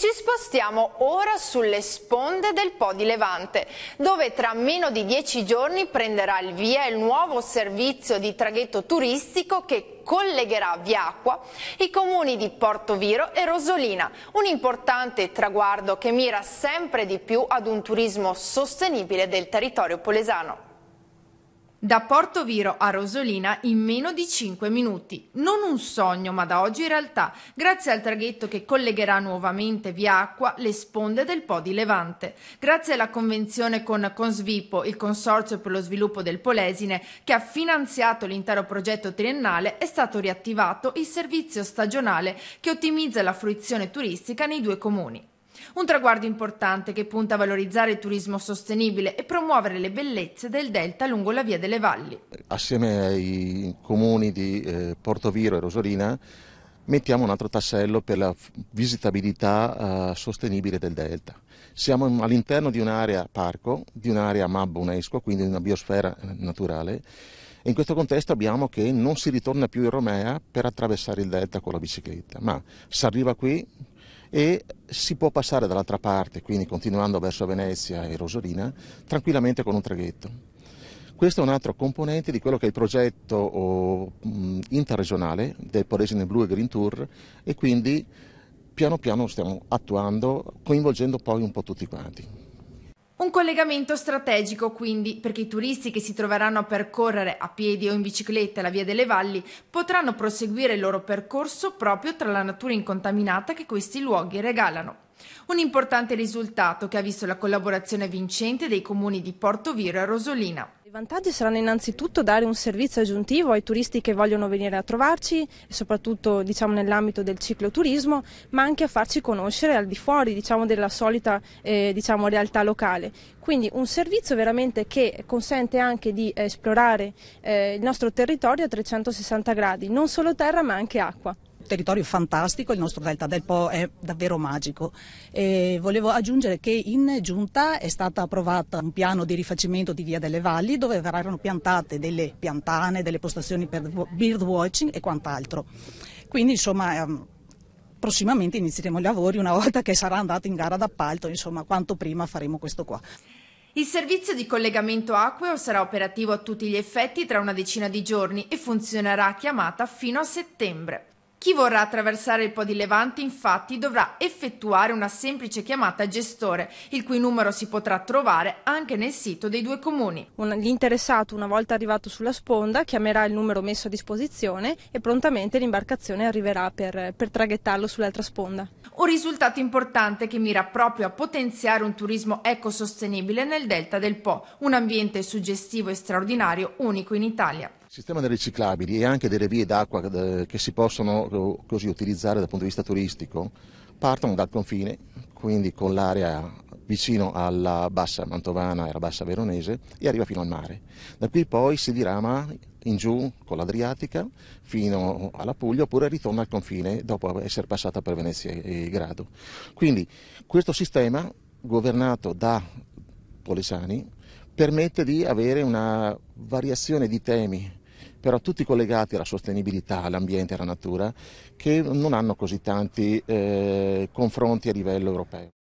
ci spostiamo ora sulle sponde del Po di Levante, dove tra meno di dieci giorni prenderà il via il nuovo servizio di traghetto turistico che collegherà via acqua i comuni di Porto Viro e Rosolina, un importante traguardo che mira sempre di più ad un turismo sostenibile del territorio polesano. Da Porto Viro a Rosolina in meno di 5 minuti. Non un sogno, ma da oggi in realtà, grazie al traghetto che collegherà nuovamente via acqua le sponde del Po di Levante. Grazie alla convenzione con Consvipo, il Consorzio per lo sviluppo del Polesine, che ha finanziato l'intero progetto triennale, è stato riattivato il servizio stagionale che ottimizza la fruizione turistica nei due comuni. Un traguardo importante che punta a valorizzare il turismo sostenibile e promuovere le bellezze del delta lungo la via delle valli. Assieme ai comuni di eh, Porto Viro e Rosolina mettiamo un altro tassello per la visitabilità eh, sostenibile del delta. Siamo all'interno di un'area parco, di un'area MAB UNESCO, quindi una biosfera eh, naturale. E in questo contesto abbiamo che non si ritorna più in Romea per attraversare il delta con la bicicletta, ma si arriva qui, e si può passare dall'altra parte, quindi continuando verso Venezia e Rosolina, tranquillamente con un traghetto. Questo è un altro componente di quello che è il progetto oh, interregionale del Polesine Blue e Green Tour e quindi piano piano lo stiamo attuando coinvolgendo poi un po' tutti quanti. Un collegamento strategico quindi perché i turisti che si troveranno a percorrere a piedi o in bicicletta la Via delle Valli potranno proseguire il loro percorso proprio tra la natura incontaminata che questi luoghi regalano. Un importante risultato che ha visto la collaborazione vincente dei comuni di Porto Viro e Rosolina. I vantaggi saranno innanzitutto dare un servizio aggiuntivo ai turisti che vogliono venire a trovarci, soprattutto diciamo, nell'ambito del cicloturismo, ma anche a farci conoscere al di fuori diciamo, della solita eh, diciamo, realtà locale. Quindi un servizio veramente che consente anche di esplorare eh, il nostro territorio a 360 gradi, non solo terra ma anche acqua territorio fantastico, il nostro Delta del Po è davvero magico. E volevo aggiungere che in giunta è stato approvato un piano di rifacimento di Via delle Valli dove verranno piantate delle piantane, delle postazioni per bird watching e quant'altro. Quindi insomma ehm, prossimamente inizieremo i lavori una volta che sarà andato in gara d'appalto, insomma quanto prima faremo questo qua. Il servizio di collegamento acqueo sarà operativo a tutti gli effetti tra una decina di giorni e funzionerà a chiamata fino a settembre. Chi vorrà attraversare il Po di Levante infatti dovrà effettuare una semplice chiamata gestore, il cui numero si potrà trovare anche nel sito dei due comuni. l'interessato una volta arrivato sulla sponda chiamerà il numero messo a disposizione e prontamente l'imbarcazione arriverà per, per traghettarlo sull'altra sponda. Un risultato importante che mira proprio a potenziare un turismo ecosostenibile nel delta del Po, un ambiente suggestivo e straordinario unico in Italia. Il sistema delle ciclabili e anche delle vie d'acqua eh, che si possono eh, così utilizzare dal punto di vista turistico partono dal confine, quindi con l'area vicino alla bassa mantovana e alla bassa veronese e arriva fino al mare. Da qui poi si dirama in giù con l'Adriatica fino alla Puglia oppure ritorna al confine dopo essere passata per Venezia e Grado. Quindi questo sistema governato da Polesani permette di avere una variazione di temi però tutti collegati alla sostenibilità, all'ambiente, e alla natura, che non hanno così tanti eh, confronti a livello europeo.